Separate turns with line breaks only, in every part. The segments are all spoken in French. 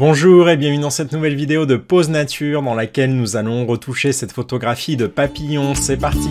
Bonjour et bienvenue dans cette nouvelle vidéo de Pause Nature dans laquelle nous allons retoucher cette photographie de papillon. C'est parti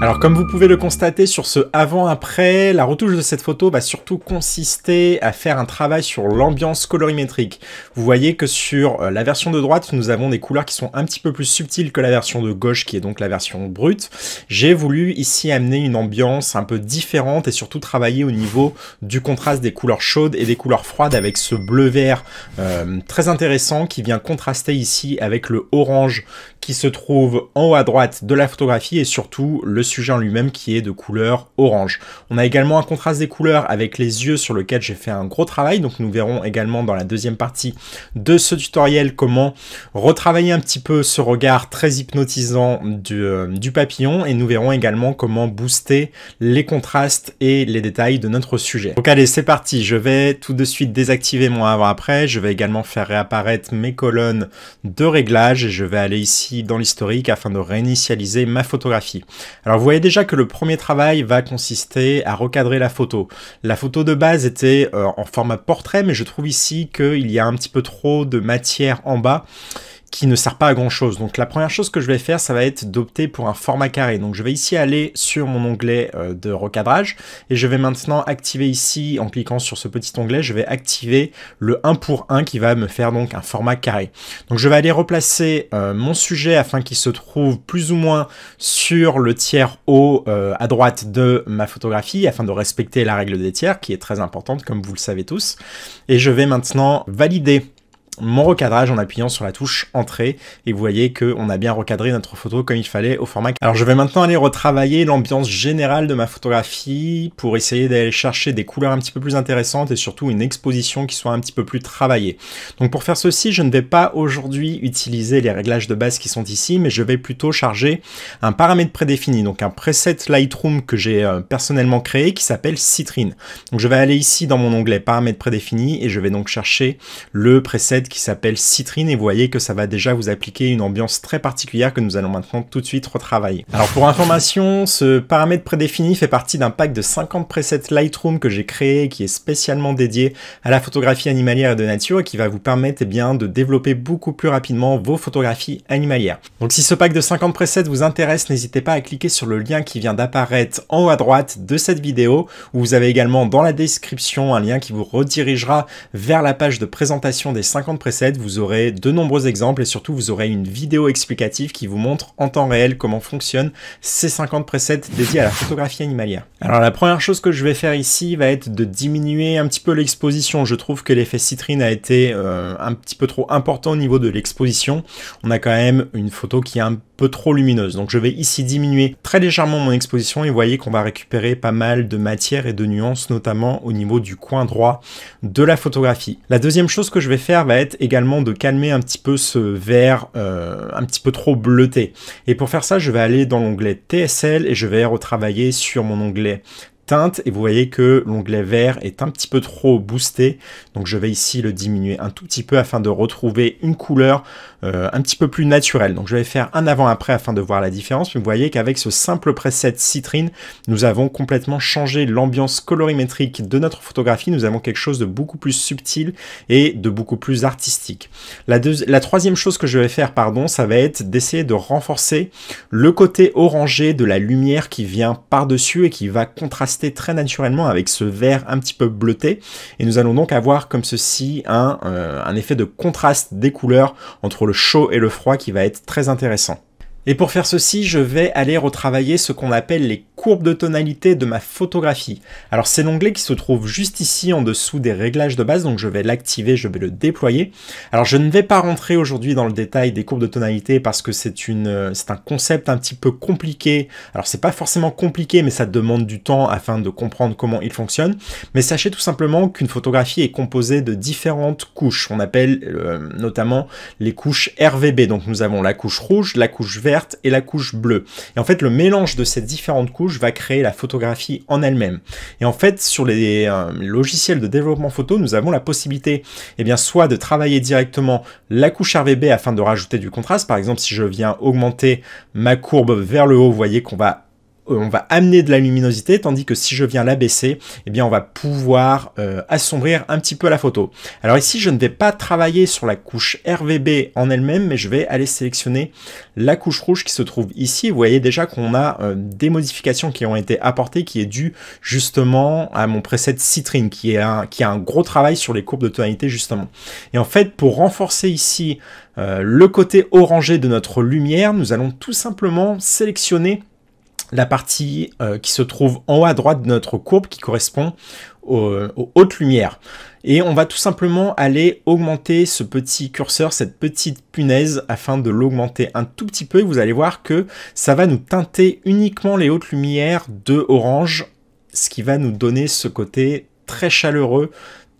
Alors comme vous pouvez le constater sur ce avant-après, la retouche de cette photo va surtout consister à faire un travail sur l'ambiance colorimétrique. Vous voyez que sur euh, la version de droite, nous avons des couleurs qui sont un petit peu plus subtiles que la version de gauche qui est donc la version brute. J'ai voulu ici amener une ambiance un peu différente et surtout travailler au niveau du contraste des couleurs chaudes et des couleurs froides avec ce bleu-vert euh, très intéressant qui vient contraster ici avec le orange qui se trouve en haut à droite de la photographie et surtout le sujet en lui-même qui est de couleur orange. On a également un contraste des couleurs avec les yeux sur lequel j'ai fait un gros travail, donc nous verrons également dans la deuxième partie de ce tutoriel comment retravailler un petit peu ce regard très hypnotisant du, euh, papillon et nous verrons également comment booster les contrastes et les détails de notre sujet. Donc allez, c'est parti, je vais tout de suite désactiver mon avant-après, je vais également faire réapparaître mes colonnes de réglage et je vais aller ici dans l'historique afin de réinitialiser ma photographie. Alors vous voyez déjà que le premier travail va consister à recadrer la photo. La photo de base était euh, en format portrait, mais je trouve ici qu'il y a un petit peu trop de matière en bas qui ne sert pas à grand chose. Donc la première chose que je vais faire, ça va être d'opter pour un format carré. Donc je vais ici aller sur mon onglet euh, de recadrage et je vais maintenant activer ici, en cliquant sur ce petit onglet, je vais activer le 1 pour 1 qui va me faire donc un format carré. Donc je vais aller replacer euh, mon sujet afin qu'il se trouve plus ou moins sur le tiers haut euh, à droite de ma photographie afin de respecter la règle des tiers qui est très importante comme vous le savez tous. Et je vais maintenant valider mon recadrage en appuyant sur la touche Entrée et vous voyez qu'on a bien recadré notre photo comme il fallait au format. Alors je vais maintenant aller retravailler l'ambiance générale de ma photographie pour essayer d'aller chercher des couleurs un petit peu plus intéressantes et surtout une exposition qui soit un petit peu plus travaillée. Donc pour faire ceci, je ne vais pas aujourd'hui utiliser les réglages de base qui sont ici, mais je vais plutôt charger un paramètre prédéfini, donc un preset Lightroom que j'ai euh, personnellement créé qui s'appelle Citrine. Donc je vais aller ici dans mon onglet paramètres prédéfinis et je vais donc chercher le preset qui s'appelle Citrine et vous voyez que ça va déjà vous appliquer une ambiance très particulière que nous allons maintenant tout de suite retravailler. Alors pour information, ce paramètre prédéfini fait partie d'un pack de 50 presets Lightroom que j'ai créé qui est spécialement dédié à la photographie animalière et de nature et qui va vous permettre eh bien, de développer beaucoup plus rapidement vos photographies animalières. Donc si ce pack de 50 presets vous intéresse, n'hésitez pas à cliquer sur le lien qui vient d'apparaître en haut à droite de cette vidéo où vous avez également dans la description un lien qui vous redirigera vers la page de présentation des 50 Presets, vous aurez de nombreux exemples et surtout vous aurez une vidéo explicative qui vous montre en temps réel comment fonctionnent ces 50 presets dédiés à la photographie animalière. Alors la première chose que je vais faire ici va être de diminuer un petit peu l'exposition. Je trouve que l'effet citrine a été euh, un petit peu trop important au niveau de l'exposition. On a quand même une photo qui est un peu trop lumineuse. Donc je vais ici diminuer très légèrement mon exposition et vous voyez qu'on va récupérer pas mal de matière et de nuances, notamment au niveau du coin droit de la photographie. La deuxième chose que je vais faire va être également de calmer un petit peu ce vert euh, un petit peu trop bleuté. Et pour faire ça, je vais aller dans l'onglet TSL et je vais retravailler sur mon onglet teinte et vous voyez que l'onglet vert est un petit peu trop boosté. Donc je vais ici le diminuer un tout petit peu afin de retrouver une couleur euh, un petit peu plus naturelle. Donc je vais faire un avant-après afin de voir la différence. Vous voyez qu'avec ce simple preset citrine, nous avons complètement changé l'ambiance colorimétrique de notre photographie. Nous avons quelque chose de beaucoup plus subtil et de beaucoup plus artistique. La, la troisième chose que je vais faire, pardon, ça va être d'essayer de renforcer le côté orangé de la lumière qui vient par-dessus et qui va contraster très naturellement avec ce vert un petit peu bleuté. Et nous allons donc avoir comme ceci euh, un effet de contraste des couleurs entre le chaud et le froid qui va être très intéressant. Et pour faire ceci, je vais aller retravailler ce qu'on appelle les courbes de tonalité de ma photographie. Alors c'est l'onglet qui se trouve juste ici en dessous des réglages de base, donc je vais l'activer, je vais le déployer. Alors je ne vais pas rentrer aujourd'hui dans le détail des courbes de tonalité parce que c'est euh, un concept un petit peu compliqué. Alors c'est pas forcément compliqué, mais ça demande du temps afin de comprendre comment il fonctionne. Mais sachez tout simplement qu'une photographie est composée de différentes couches. On appelle euh, notamment les couches RVB. Donc nous avons la couche rouge, la couche verte, et la couche bleue. Et en fait, le mélange de ces différentes couches va créer la photographie en elle-même. Et en fait, sur les euh, logiciels de développement photo, nous avons la possibilité, et eh bien, soit de travailler directement la couche RVB afin de rajouter du contraste. Par exemple, si je viens augmenter ma courbe vers le haut, vous voyez qu'on va euh, on va amener de la luminosité, tandis que si je viens l'abaisser, eh bien on va pouvoir euh, assombrir un petit peu la photo. Alors ici, je ne vais pas travailler sur la couche RVB en elle-même, mais je vais aller sélectionner la couche rouge qui se trouve ici. Vous voyez déjà qu'on a euh, des modifications qui ont été apportées, qui est due justement à mon preset Citrine, qui, est un, qui a un gros travail sur les courbes de tonalité justement. Et en fait, pour renforcer ici le côté orangé de notre lumière, nous allons tout simplement sélectionner la partie euh, qui se trouve en haut à droite de notre courbe qui correspond aux, hautes lumières. Et on va tout simplement aller augmenter ce petit curseur, cette petite punaise, afin de l'augmenter un tout petit peu. Et vous allez voir que ça va nous teinter uniquement les hautes lumières de orange, ce qui va nous donner ce côté très chaleureux,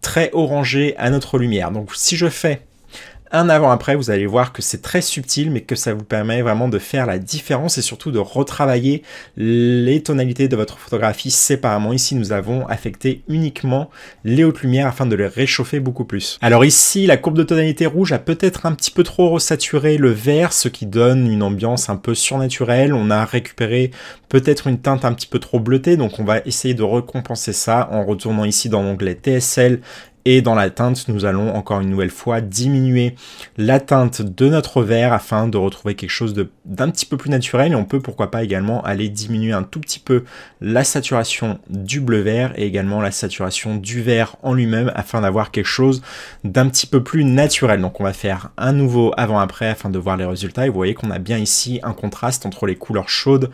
très orangé à notre lumière. Donc si je fais un avant-après, vous allez voir que c'est très subtil, mais que ça vous permet vraiment de faire la différence et surtout de retravailler les tonalités de votre photographie séparément. Ici, nous avons affecté uniquement les hautes lumières afin de les réchauffer beaucoup plus. Alors ici, la courbe de tonalité rouge a peut-être un petit peu trop resaturé le vert, ce qui donne une ambiance un peu surnaturelle. On a récupéré peut-être une teinte un petit peu trop bleutée, donc on va essayer de recompenser ça en retournant ici dans l'onglet TSL et dans la teinte, nous allons encore une nouvelle fois diminuer la teinte de notre vert afin de retrouver quelque chose d'un petit peu plus naturel. Et on peut pourquoi pas également aller diminuer un tout petit peu la saturation du bleu vert et également la saturation du vert en lui-même afin d'avoir quelque chose d'un petit peu plus naturel. Donc on va faire un nouveau avant-après afin de voir les résultats. Et vous voyez qu'on a bien ici un contraste entre les couleurs chaudes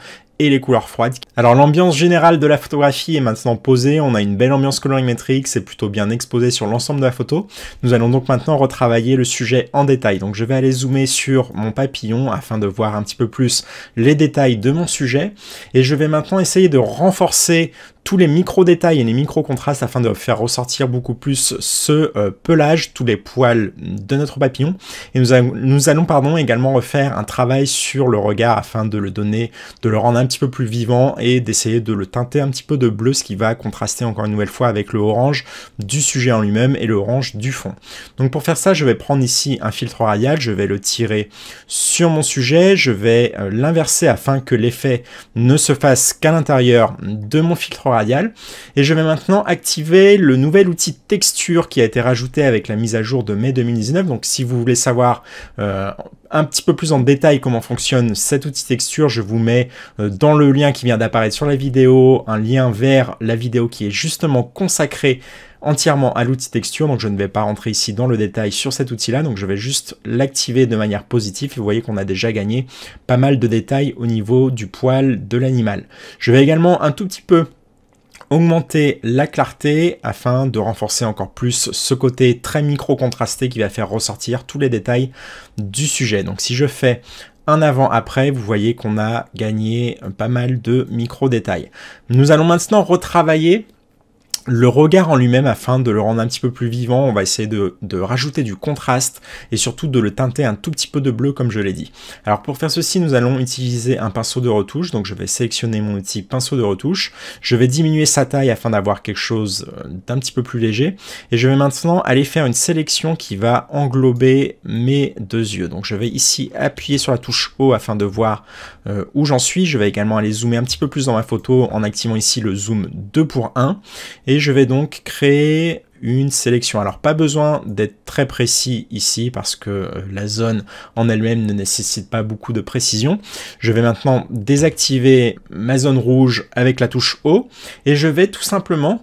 les couleurs froides. Alors l'ambiance générale de la photographie est maintenant posée, on a une belle ambiance colorimétrique, c'est plutôt bien exposé sur l'ensemble de la photo. Nous allons donc maintenant retravailler le sujet en détail. Donc je vais aller zoomer sur mon papillon afin de voir un petit peu plus les détails de mon sujet et je vais maintenant essayer de renforcer tous les micro-détails et les micro-contrastes afin de faire ressortir beaucoup plus ce euh, pelage, tous les poils de notre papillon. Et nous, nous, allons pardon, également refaire un travail sur le regard afin de le donner, de le rendre un petit peu plus vivant et d'essayer de le teinter un petit peu de bleu, ce qui va contraster encore une nouvelle fois avec le orange du sujet en lui-même et le orange du fond. Donc pour faire ça, je vais prendre ici un filtre radial, je vais le tirer sur mon sujet, je vais euh, l'inverser afin que l'effet ne se fasse qu'à l'intérieur de mon filtre radial radial. Et je vais maintenant activer le nouvel outil texture qui a été rajouté avec la mise à jour de mai 2019. Donc si vous voulez savoir euh, un petit peu plus en détail comment fonctionne cet outil texture, je vous mets euh, dans le lien qui vient d'apparaître sur la vidéo, un lien vers la vidéo qui est justement consacrée entièrement à l'outil texture, donc je ne vais pas rentrer ici dans le détail sur cet outil-là, donc je vais juste l'activer de manière positive, et vous voyez qu'on a déjà gagné pas mal de détails au niveau du poil de l'animal. Je vais également un tout petit peu augmenter la clarté afin de renforcer encore plus ce côté très micro-contrasté qui va faire ressortir tous les détails du sujet. Donc si je fais un avant-après, vous voyez qu'on a gagné pas mal de micro-détails. Nous allons maintenant retravailler le regard en lui-même afin de le rendre un petit peu plus vivant. On va essayer de, rajouter du contraste et surtout de le teinter un tout petit peu de bleu comme je l'ai dit. Alors pour faire ceci, nous allons utiliser un pinceau de retouche. Donc je vais sélectionner mon outil pinceau de retouche. Je vais diminuer sa taille afin d'avoir quelque chose euh, d'un petit peu plus léger. Et je vais maintenant aller faire une sélection qui va englober mes deux yeux. Donc je vais ici appuyer sur la touche haut afin de voir euh, où j'en suis. Je vais également aller zoomer un petit peu plus dans ma photo en activant ici le zoom 2 pour 1. Et et je vais donc créer une sélection. Alors pas besoin d'être très précis ici parce que euh, la zone en elle-même ne nécessite pas beaucoup de précision. Je vais maintenant désactiver ma zone rouge avec la touche haut. et je vais tout simplement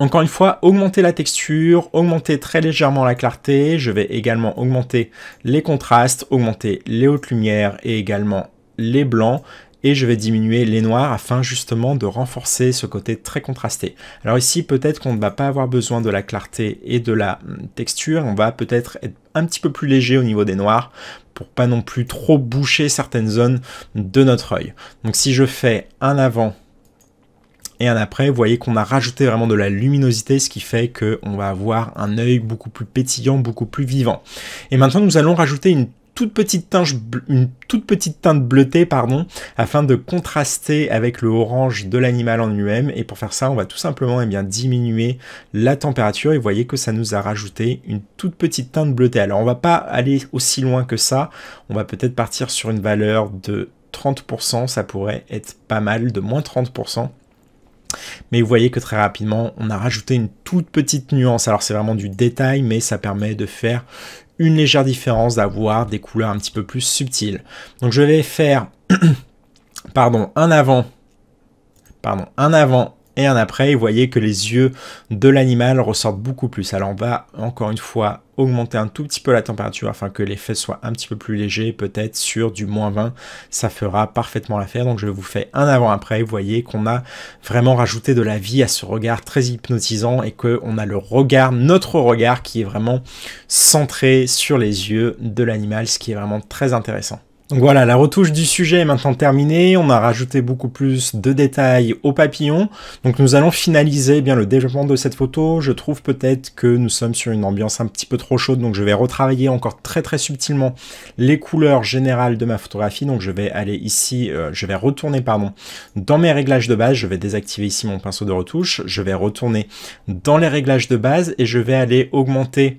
encore une fois, augmenter la texture, augmenter très légèrement la clarté. Je vais également augmenter les contrastes, augmenter les hautes lumières et également les blancs et je vais diminuer les noirs afin justement de renforcer ce côté très contrasté. Alors ici peut-être qu'on ne va pas avoir besoin de la clarté et de la hum, texture, on va peut-être être un petit peu plus léger au niveau des noirs pour pas non plus trop boucher certaines zones de notre œil. Donc si je fais un avant et un après, vous voyez qu'on a rajouté vraiment de la luminosité, ce qui fait qu'on va avoir un œil beaucoup plus pétillant, beaucoup plus vivant. Et maintenant, nous allons rajouter une toute petite, une toute petite teinte bleutée pardon, afin de contraster avec le orange de l'animal en lui-même. Et pour faire ça, on va tout simplement et eh bien, diminuer la température. Et vous voyez que ça nous a rajouté une toute petite teinte bleutée. Alors on va pas aller aussi loin que ça. On va peut-être partir sur une valeur de 30%. Ça pourrait être pas mal, de moins 30%. Mais vous voyez que très rapidement, on a rajouté une toute petite nuance. Alors c'est vraiment du détail, mais ça permet de faire une légère différence d'avoir des couleurs un petit peu plus subtiles. Donc je vais faire pardon, un avant pardon, un avant et un après, vous voyez que les yeux de l'animal ressortent beaucoup plus. Alors on va encore une fois augmenter un tout petit peu la température afin que l'effet soit un petit peu plus léger, peut-être sur du moins 20, ça fera parfaitement l'affaire. Donc je vous fais un avant-après, vous voyez qu'on a vraiment rajouté de la vie à ce regard très hypnotisant et qu'on a le regard, notre regard qui est vraiment centré sur les yeux de l'animal, ce qui est vraiment très intéressant. Donc voilà, la retouche du sujet est maintenant terminée, on a rajouté beaucoup plus de détails au papillon, donc nous allons finaliser bien le développement de cette photo, je trouve peut-être que nous sommes sur une ambiance un petit peu trop chaude, donc je vais retravailler encore très très subtilement les couleurs générales de ma photographie, donc je vais aller ici, euh, je vais retourner pardon, dans mes réglages de base, je vais désactiver ici mon pinceau de retouche, je vais retourner dans les réglages de base et je vais aller augmenter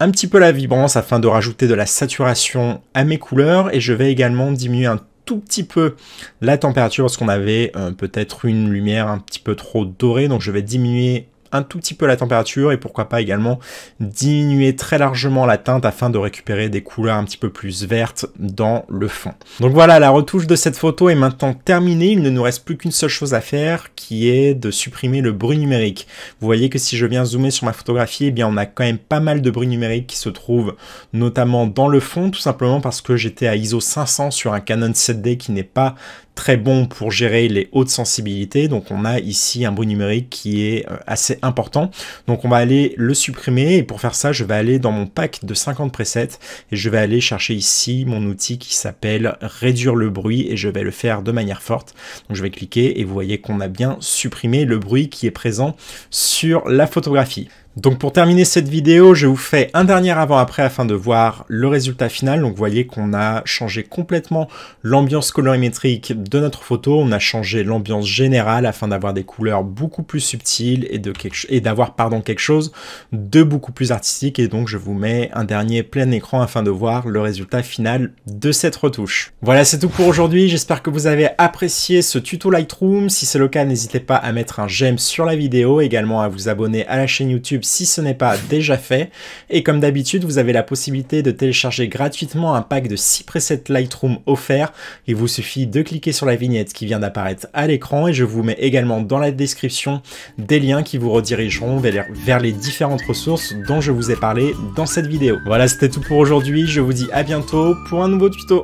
un petit peu la vibrance afin de rajouter de la saturation à mes couleurs et je vais également diminuer un tout petit peu la température parce qu'on avait euh, peut-être une lumière un petit peu trop dorée donc je vais diminuer un tout petit peu la température et pourquoi pas également diminuer très largement la teinte afin de récupérer des couleurs un petit peu plus vertes dans le fond. Donc voilà, la retouche de cette photo est maintenant terminée. Il ne nous reste plus qu'une seule chose à faire qui est de supprimer le bruit numérique. Vous voyez que si je viens zoomer sur ma photographie, eh bien on a quand même pas mal de bruit numérique qui se trouve notamment dans le fond, tout simplement parce que j'étais à ISO 500 sur un Canon 7D qui n'est pas très bon pour gérer les hautes sensibilités. Donc on a ici un bruit numérique qui est euh, assez important. Donc on va aller le supprimer et pour faire ça, je vais aller dans mon pack de 50 presets et je vais aller chercher ici mon outil qui s'appelle réduire le bruit et je vais le faire de manière forte. Donc je vais cliquer et vous voyez qu'on a bien supprimé le bruit qui est présent sur la photographie. Donc pour terminer cette vidéo, je vous fais un dernier avant-après afin de voir le résultat final. Donc vous voyez qu'on a changé complètement l'ambiance colorimétrique de notre photo. On a changé l'ambiance générale afin d'avoir des couleurs beaucoup plus subtiles et d'avoir quelque, quelque chose de beaucoup plus artistique. Et donc je vous mets un dernier plein écran afin de voir le résultat final de cette retouche. Voilà, c'est tout pour aujourd'hui. J'espère que vous avez apprécié ce tuto Lightroom. Si c'est le cas, n'hésitez pas à mettre un j'aime sur la vidéo, également à vous abonner à la chaîne YouTube si ce n'est pas déjà fait. Et comme d'habitude, vous avez la possibilité de télécharger gratuitement un pack de 6 presets Lightroom offerts. Il vous suffit de cliquer sur la vignette qui vient d'apparaître à l'écran et je vous mets également dans la description des liens qui vous redirigeront vers les différentes ressources dont je vous ai parlé dans cette vidéo. Voilà, c'était tout pour aujourd'hui. Je vous dis à bientôt pour un nouveau tuto.